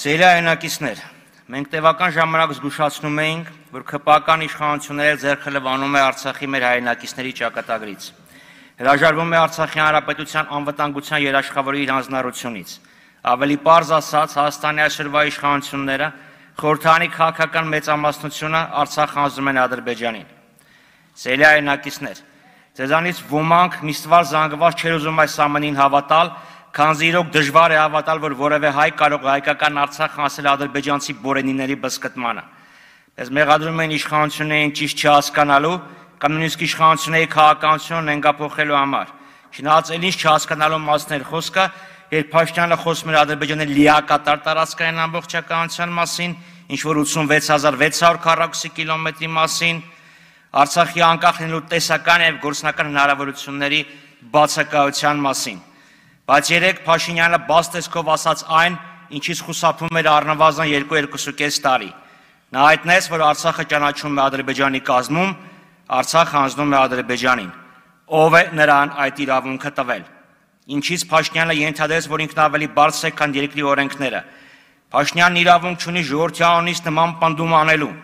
Սիրելի այնակիցներ, մենք տևական ժամանակ զգուշացնում էինք, որ քպական իշխանությունները ձեռքը լվանում է Արցախի մեր հայրենակիցների ճակատագրից։ Հրաժարվում է Արցախի հանրապետության անվտանգության երաշխավորի իր անձնառությունից։ Ավելի པարզ ասած, Հայաստանի այսօրվա իշխանությունները խորհրդանի քաղաքական մեծամասնությունը Արցախն ազդում են Ադրբեջանին։ Սիրելի այնակիցներ, Ձեզանից ոմանք միշտվար զանգված չեր ուզում այս ամենին հավատալ, քանզի իրոք դժվար է հավատալ, որ որևէ հայ կարող է հայկական Արցախ հասել ադրբեջանցի բորենիների բսկտմանը։ Ես մեղադրում են իշխանություններին ճիշտ չհասկանալու կամ նույնիսկ իշխանությունների քաղաքականությունն ենգափոխելու համար։ Չնայած ելինչ չհասկանալու մասներ խոսքը, երբ Փաշտյանը խոսում էր Ադրբեջանի լիակատար տարածքային ամբողջականության մասին, ինչ որ 86600 քառակուսի կիլոմետրի մասին, Արցախի անկախ լինելու տեսական եւ գործնական հնարավորությունների բացակայության մասին։ Բայց երեք Փաշինյանը բաց տեսքով ասաց այն, ինչից խուսափում էր առնվազն 2-2.5 տարի։ Նա հայտնեց, որ Արցախը ճանաչում է Ադրբեջանի կազմում, Արցախը հանձնում է Ադրբեջանին։ Ով է նրան այդ իրավունքը տվել։ Ինչից Փաշինյանը ենթադրեց, որ ինքն ավելի բարձր է, քան երկրի օրենքները։ Փաշինյանն իրավունք չունի ժողովրդի անունից նման պնդում անելու։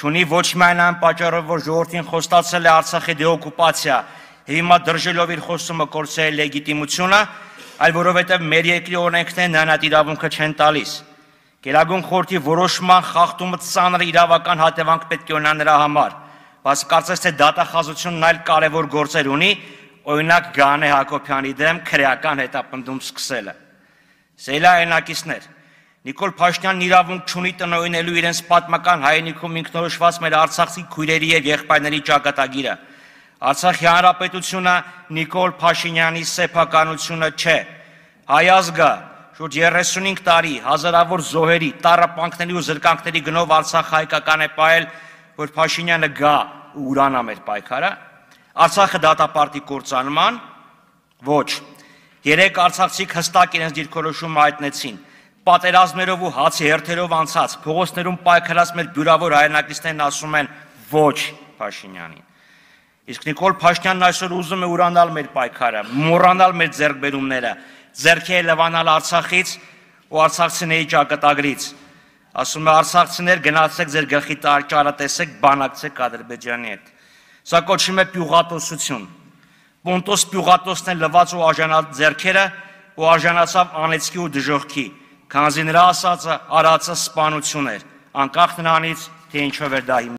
Չունի ոչ միայն այն պատճառով, որ ժողովրդին խոստացել է Արցախի դեօկուպացիա, հիմա դրժելով իր խոսումը կորցրել լեգիտիմությունը, այլ որովհետև մեր երկրի օրենքներն նրան այդ իրավունքը չեն տալիս։ Գերագույն խորհրդի որոշման խախտումը ցանր իրավական հատևանք պետք է ունենա նրա համար, բայց կարծես թե դատախազությունն այլ կարևոր գործեր ունի, օրինակ Գանե Հակոբյանի դեմ քրեական հետապնդում սկսելը։ Սելա այնակիցներ, Նիկոլ Փաշինյանն իրավունք ունի տնօրինելու իրենց պատմական հայրենիքում ինքնորոշված մեր Արցախի քույրերի եւ եղբայրների ճակատագիրը։ եղ Արցախի հանրապետությունը Նիկոլ Փաշինյանի սեփականությունը չէ։ Հայ ազգը շուրջ 35 տարի հազարավոր զոհերի, տարապանքների ու զրկանքների գնով Արցախ հայկական է պահել, որ Փաշինյանը գա ու ուրանա մեր պայքարը։ Արցախը դատապարտի կործանման ոչ։ Երեք արցախցիք հստակ իրենց դիրքորոշումը հայտնեցին պատերազմներով ու հացի հերթերով անցած, փողոցներում պայքարած մեր բյուրավոր հայրենակիցներն ասում են ոչ Փաշինյանին։ Իսկ Նիկոլ Փաշտյանն այսօր ուզում է ուրանալ մեր պայքարը, մոռանալ մեր ձեռքբերումները, ձեռքերը լվանալ Արցախից ու արցախցիների ճակատագրից։ Ասում է արցախցիներ գնացեք ձեր գլխի տարճարը տեսեք, բանակցեք Ադրբեջանի հետ։ Սա կոչվում է պյուղատոսություն։ Պոնտոս պյուղատոսն է լված ու աժանած ձեռքերը ու արժանացավ անեցքի ու դժողքի, քանզի նրա ասածը արածը սպանություն էր, անկախ նրանից, թե ինչով էր դա իմ